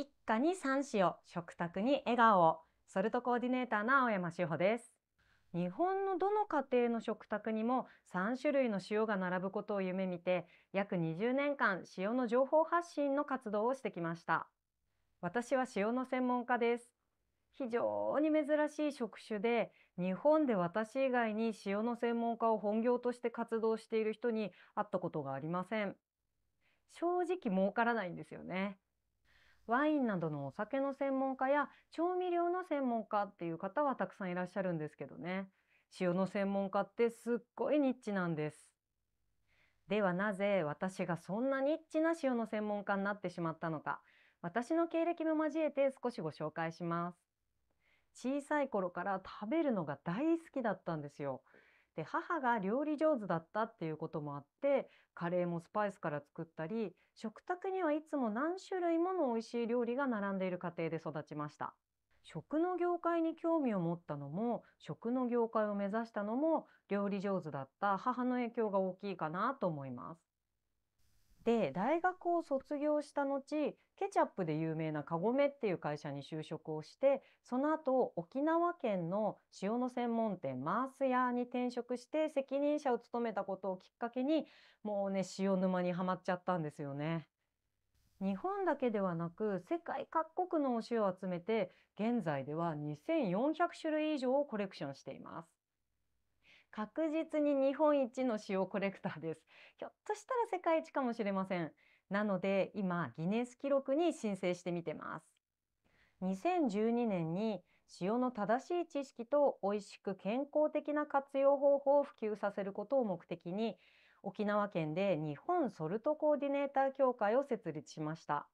一家に三子を食卓に笑顔ソルトコーディネーターの青山志保です日本のどの家庭の食卓にも3種類の塩が並ぶことを夢見て約20年間塩の情報発信の活動をしてきました私は塩の専門家です非常に珍しい職種で日本で私以外に塩の専門家を本業として活動している人に会ったことがありません正直儲からないんですよねワインなどのお酒の専門家や調味料の専門家っていう方はたくさんいらっしゃるんですけどね塩の専門家ってすっごいニッチなんですではなぜ私がそんなニッチな塩の専門家になってしまったのか私の経歴も交えて少しご紹介します小さい頃から食べるのが大好きだったんですよで母が料理上手だったっていうこともあってカレーもスパイスから作ったり食卓にはいつも何種類もの美味しい料理が並んでいる家庭で育ちました食の業界に興味を持ったのも食の業界を目指したのも料理上手だった母の影響が大きいかなと思いますで大学を卒業した後ケチャップで有名なカゴメっていう会社に就職をしてその後沖縄県の塩の専門店マース屋に転職して責任者を務めたことをきっかけにもうね塩沼にはまっちゃったんですよね。日本だけではなく世界各国のお塩を集めて現在では2400種類以上をコレクションしています。確実に日本一の塩コレクターです。ひょっとしたら世界一かもしれません。なので今ギネス記録に申請してみてます。2012年に塩の正しい知識と美味しく健康的な活用方法を普及させることを目的に沖縄県で日本ソルトコーディネーター協会を設立しました。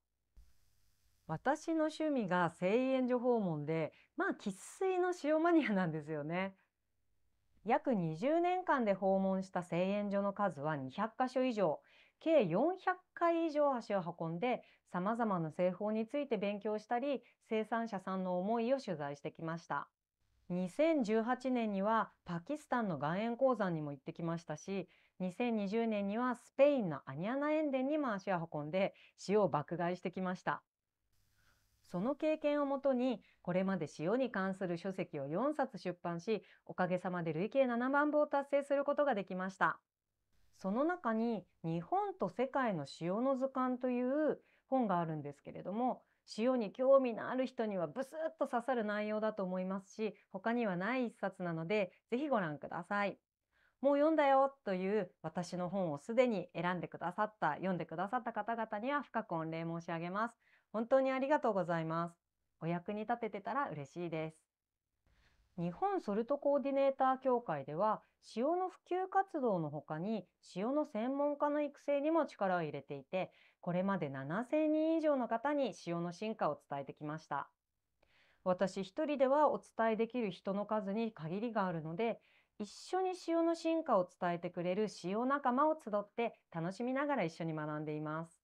私の趣味が製塩所訪問で、まあ、生粋の塩マニアなんですよね。約20年間で訪問した製塩所の数は200カ所以上、計400回以上足を運んで、様々な製法について勉強したり、生産者さんの思いを取材してきました。2018年にはパキスタンの岩塩鉱山にも行ってきましたし、2020年にはスペインのアニアナ塩田にも足を運んで、塩を爆買いしてきました。その経験をもとにこれまで塩に関する書籍を4冊出版しおかげさまで累計7万部を達成することができましたその中に「日本と世界の塩の図鑑」という本があるんですけれども塩に興味のある人にはブスッと刺さる内容だと思いますし他にはない一冊なので是非ご覧ください。もう読んだよという私の本をすでに選んでくださった読んでくださった方々には深く御礼申し上げます。本当にありがとうございます。お役に立ててたら嬉しいです。日本ソルトコーディネーター協会では塩の普及活動のほかに塩の専門家の育成にも力を入れていてこれまで7,000人以上の方に塩の進化を伝えてきました私一人ではお伝えできる人の数に限りがあるので一緒に塩の進化を伝えてくれる塩仲間を集って楽しみながら一緒に学んでいます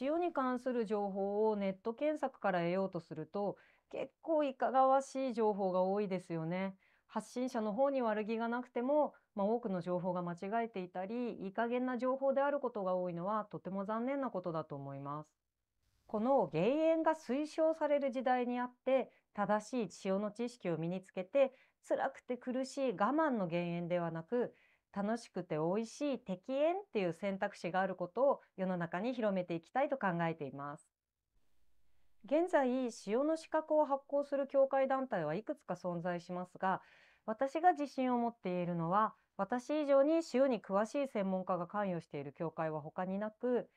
塩に関する情報をネット検索から得ようとすると結構いかがわしい情報が多いですよね。発信者の方に悪気がなくても、まあ、多くの情報が間違えていたりいい加減な情報であることが多いのはとても残念なことだと思います。この減塩が推奨される時代にあって正しい塩の知識を身につけて辛くて苦しい我慢の減塩ではなく楽しくて美味しい適縁っていう選択肢があることを世の中に広めていきたいと考えています。現在、塩の資格を発行する協会団体はいくつか存在しますが、私が自信を持っているのは、私以上に塩に詳しい専門家が関与している協会は他になく、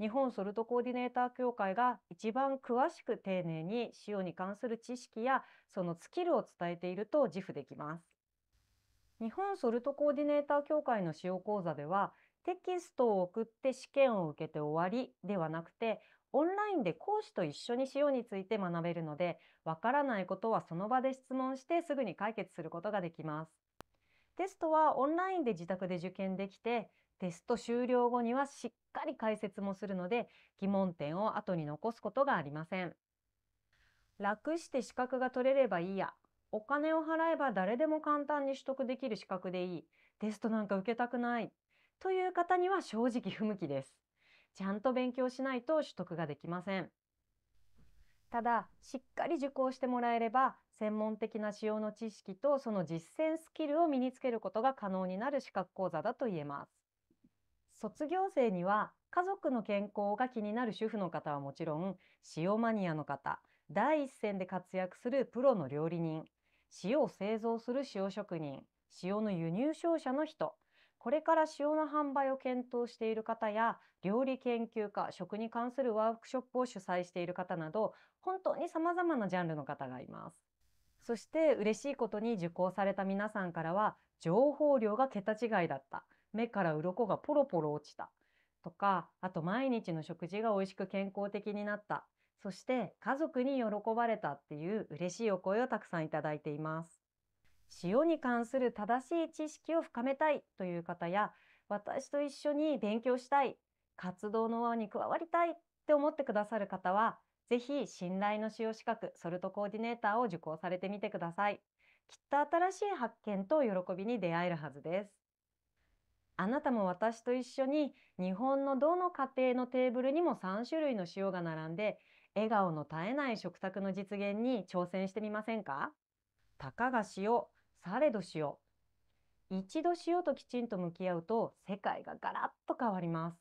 日本ソルトコーディネーター協会が一番詳しく丁寧に塩に関する知識やそのスキルを伝えていると自負できます。日本ソルトコーディネーター協会の使用講座ではテキストを送って試験を受けて終わりではなくてオンラインで講師と一緒に使用について学べるのでわからないことはその場で質問してすぐに解決することができますテストはオンラインで自宅で受験できてテスト終了後にはしっかり解説もするので疑問点を後に残すことがありません楽して資格が取れればいいやお金を払えば誰でも簡単に取得できる資格でいい。テストなんか受けたくない。という方には正直不向きです。ちゃんと勉強しないと取得ができません。ただ、しっかり受講してもらえれば、専門的な仕様の知識とその実践スキルを身につけることが可能になる資格講座だと言えます。卒業生には、家族の健康が気になる主婦の方はもちろん、使用マニアの方、第一線で活躍するプロの料理人、塩を製造する塩職人、塩の輸入商社の人、これから塩の販売を検討している方や、料理研究家、食に関するワークショップを主催している方など、本当に様々なジャンルの方がいます。そして嬉しいことに受講された皆さんからは、情報量が桁違いだった。目から鱗がポロポロ落ちた。とか、あと毎日の食事が美味しく健康的になった。そして家族に喜ばれたっていう嬉しいお声をたくさんいただいています。塩に関する正しい知識を深めたいという方や、私と一緒に勉強したい、活動の輪に加わりたいって思ってくださる方は、ぜひ信頼の塩資格、ソルトコーディネーターを受講されてみてください。きっと新しい発見と喜びに出会えるはずです。あなたも私と一緒に日本のどの家庭のテーブルにも3種類の塩が並んで笑顔の絶えない食卓の実現に挑戦してみませんかたかが塩、されど塩。一度塩ときちんと向き合うと世界がガラッと変わります。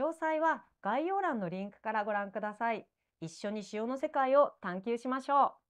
詳細は概要欄のリンクからご覧ください。一緒に塩の世界を探求しましょう。